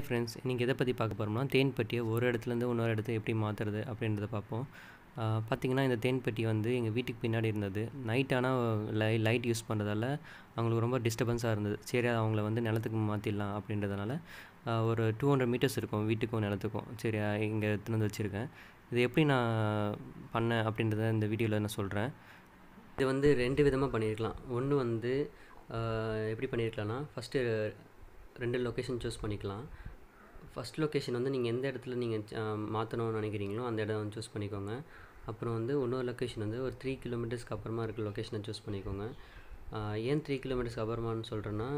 hi friends இன்றைக்கி எதை பற்றி பார்க்க போகிறோம்னா தேன்பட்டியை ஒரு இடத்துலேருந்து இன்னொரு இடத்துல எப்படி மாற்றுறது அப்படின்றத பார்ப்போம் பார்த்திங்கன்னா இந்த தேன்பட்டி வந்து எங்கள் வீட்டுக்கு பின்னாடி இருந்தது நைட் ஆனால் லை லைட் யூஸ் பண்ணுறதால அவங்களுக்கு ரொம்ப டிஸ்டர்பன்ஸாக இருந்தது சரி அவங்கள வந்து நிலத்துக்கு மாற்றிடலாம் அப்படின்றதுனால ஒரு டூ ஹண்ட்ரட் மீட்டர்ஸ் இருக்கும் வீட்டுக்கும் நிலத்துக்கும் சரி இங்கே திறந்து வந்து வச்சுருக்கேன் இது எப்படி நான் பண்ணேன் அப்படின்றத இந்த வீடியோவில் நான் சொல்கிறேன் இது வந்து ரெண்டு விதமாக பண்ணியிருக்கலாம் ஒன்று வந்து எப்படி பண்ணியிருக்கலாம்னா ஃபஸ்ட்டு ரெண்டு லொக்கேஷன் சூஸ் பண்ணிக்கலாம் ஃபஸ்ட் லொக்கேஷன் வந்து நீங்கள் எந்த இடத்துல நீங்கள் மாற்றணும்னு நினைக்கிறீங்களோ அந்த இடம் வந்து சூஸ் பண்ணிக்கோங்க அப்புறம் வந்து இன்னொரு லொக்கேஷன் வந்து ஒரு த்ரீ கிலோமீட்டர்ஸ்க்கு அப்புறமா இருக்க லொக்கேஷனை சூஸ் பண்ணிக்கோங்க ஏன் த்ரீ கிலோமீட்டர்ஸ்க்கு அப்புறமானு சொல்கிறேன்னா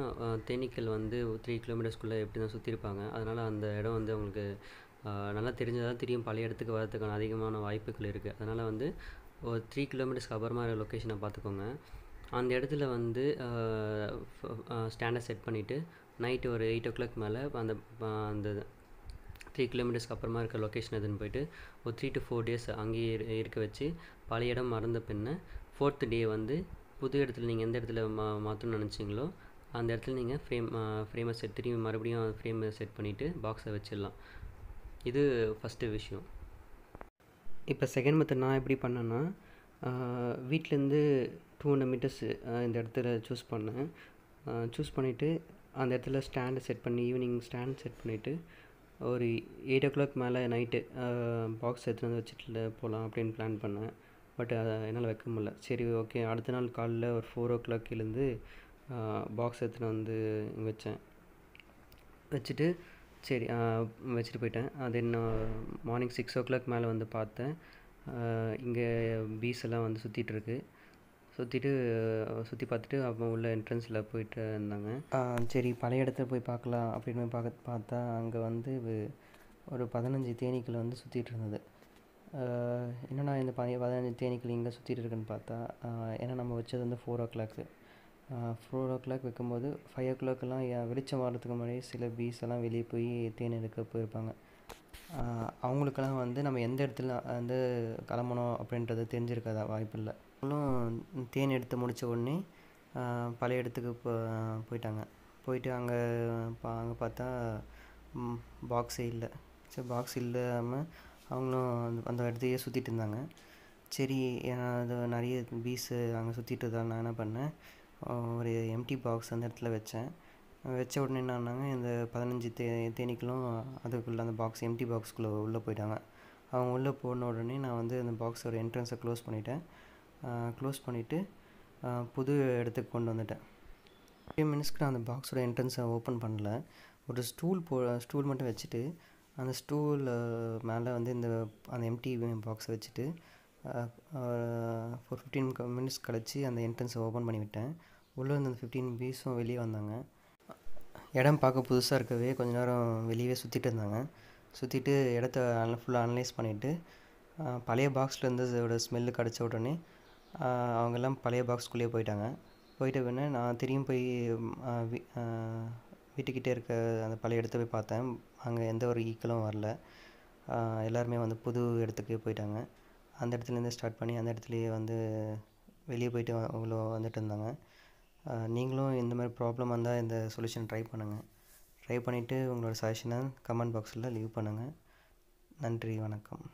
தேனீக்கள் வந்து த்ரீ கிலோமீட்டர்ஸ்குள்ளே எப்படி தான் சுற்றிருப்பாங்க அதனால் அந்த இடம் வந்து அவங்களுக்கு நல்லா தெரிஞ்சதாக தெரியும் பழைய இடத்துக்கு வரதுக்கான அதிகமான வாய்ப்புகள் இருக்குது அதனால் வந்து ஒரு த்ரீ கிலோமீட்டர்ஸ்க்கு அப்புறமா இருக்கிற லொக்கேஷனை பார்த்துக்கோங்க அந்த இடத்துல வந்து ஸ்டாண்டை செட் பண்ணிவிட்டு நைட்டு ஒரு எயிட் ஓ கிளாக் மேலே அந்த அந்த த்ரீ கிலோமீட்டர்ஸ்க்கு அப்புறமா இருக்க லொக்கேஷன் எதுன்னு போயிட்டு ஒரு த்ரீ டு ஃபோர் டேஸ் அங்கேயே இருக்க வச்சு பழைய இடம் மறந்த பின்ன ஃபோர்த் டே வந்து புது இடத்துல நீங்கள் எந்த இடத்துல மா மாற்றணும்னு நினச்சிங்களோ அந்த இடத்துல நீங்கள் ஃப்ரேம் ஃப்ரேமை செட் திரும்பி மறுபடியும் ஃப்ரேமை செட் பண்ணிவிட்டு பாக்ஸை வச்சிடலாம் இது ஃபஸ்ட்டு விஷயம் இப்போ செகண்ட் மெத்தட் நான் எப்படி பண்ணேன்னா வீட்டிலேருந்து டூ ஹண்ட்ரட் மீட்டர்ஸ் இந்த இடத்துல சூஸ் பண்ணேன் சூஸ் பண்ணிவிட்டு அந்த இடத்துல ஸ்டாண்டு செட் பண்ணி ஈவினிங் ஸ்டாண்ட் செட் பண்ணிவிட்டு ஒரு எயிட் ஓ கிளாக் மேலே நைட்டு பாக்ஸ் எடுத்துகிட்டு வந்து வச்சுட்டு போகலாம் அப்படின்னு பிளான் பண்ணேன் பட் அதை என்னால் வைக்க முடியல சரி ஓகே அடுத்த நாள் காலைல ஒரு ஃபோர் ஓ கிளாக் எழுந்து பாக்ஸ் எடுத்துகிட்டு வந்து வச்சேன் வச்சுட்டு சரி வச்சுட்டு போயிட்டேன் என்ன மார்னிங் சிக்ஸ் ஓ கிளாக் மேலே வந்து பார்த்தேன் இங்கே பீஸ் எல்லாம் வந்து சுற்றிட்டுருக்கு சுற்றிட்டு சுற்றி பார்த்துட்டு அப்போ உள்ள என்ட்ரன்ஸில் போயிட்டு இருந்தாங்க சரி பழைய இடத்த போய் பார்க்கலாம் அப்படின்னு போய் பார்க்க பார்த்தா அங்கே வந்து ஒரு பதினஞ்சு தேனீக்கள் வந்து சுற்றிட்டு இருந்தது என்னென்னா இந்த பழைய பதினஞ்சு தேனீக்கள் இங்கே சுற்றிட்டு இருக்குன்னு பார்த்தா ஏன்னா நம்ம வச்சது வந்து ஃபோர் ஓ கிளாக்கு ஃபோர் ஓ கிளாக் வைக்கும்போது ஃபைவ் ஓ கிளாக்லாம் வெளிச்சம் வர்றதுக்கு முன்னாடியே சில பீஸ் எல்லாம் வெளியே போய் தேன் எடுக்க போயிருப்பாங்க அவங்களுக்கெல்லாம் வந்து நம்ம எந்த இடத்துல வந்து கிளம்பணும் அப்படின்றது தெரிஞ்சிருக்காத வாய்ப்பு இல்லை அவங்களும் தேன் எடுத்து முடித்த உடனே பழைய இடத்துக்கு போ போயிட்டாங்க போயிட்டு அங்கே பா அங்கே பார்த்தா பாக்ஸே இல்லை சரி பாக்ஸ் இல்லாமல் அவங்களும் அந்த அந்த இடத்தையே சுற்றிட்டு இருந்தாங்க சரி அது நிறைய பீஸு அங்கே சுற்றிட்டு இருந்தால் நான் என்ன பண்ணேன் ஒரு எம்டி பாக்ஸ் அந்த இடத்துல வச்சேன் வச்ச உடனே என்ன ஆனாங்க இந்த பதினஞ்சு தே தேனிக்கலும் அதுக்குள்ளே அந்த பாக்ஸ் எம்டி பாக்ஸ்குள்ளே உள்ளே போயிட்டாங்க அவங்க உள்ளே போன உடனே நான் வந்து அந்த பாக்ஸோட என்ட்ரன்ஸை க்ளோஸ் பண்ணிவிட்டேன் க்ளோஸ் பண்ணிவிட்டு புது இடத்துக்கு கொண்டு வந்துட்டேன் ஃபிஃப்டி மினிட்ஸ்க்கு நான் அந்த பாக்ஸோட என்ட்ரன்ஸை ஓப்பன் பண்ணல ஒரு ஸ்டூல் போ ஸ்டூல் மட்டும் வச்சுட்டு அந்த ஸ்டூல் மேலே வந்து இந்த அந்த எம்டி பாக்ஸை வச்சுட்டு ஒரு ஃபிஃப்டீன் மினிட்ஸ் கழித்து அந்த என்ட்ரன்ஸை ஓப்பன் பண்ணிவிட்டேன் உள்ளே இருந்த அந்த ஃபிஃப்டீன் பீஸும் வெளியே வந்தாங்க இடம் பார்க்க புதுசாக இருக்கவே கொஞ்ச நேரம் வெளியே சுற்றிட்டு இருந்தாங்க சுற்றிட்டு இடத்த ஃபுல்லாக அனலைஸ் பண்ணிவிட்டு பழைய பாக்ஸில் அதோடய ஸ்மெல்லு கிடச்ச உடனே அவங்கெல்லாம் பழைய பாக்ஸ்குள்ளேயே போய்ட்டாங்க போயிட்ட பின்னே நான் திரும்பி போய் வீட்டுக்கிட்டே இருக்க அந்த பழைய இடத்த போய் பார்த்தேன் அங்கே எந்த ஒரு ஈக்களும் வரல எல்லாருமே வந்து புது இடத்துக்கு போயிட்டாங்க அந்த இடத்துலேருந்து ஸ்டார்ட் பண்ணி அந்த இடத்துலையே வந்து வெளியே போயிட்டு அவ்வளோ வந்துட்டு இருந்தாங்க நீங்களும் இந்த மாதிரி ப்ராப்ளம் வந்தால் இந்த சொல்யூஷன் ட்ரை பண்ணுங்கள் ட்ரை பண்ணிவிட்டு உங்களோட சஜஷனை கமெண்ட் பாக்ஸில் லீவ் பண்ணுங்கள் நன்றி வணக்கம்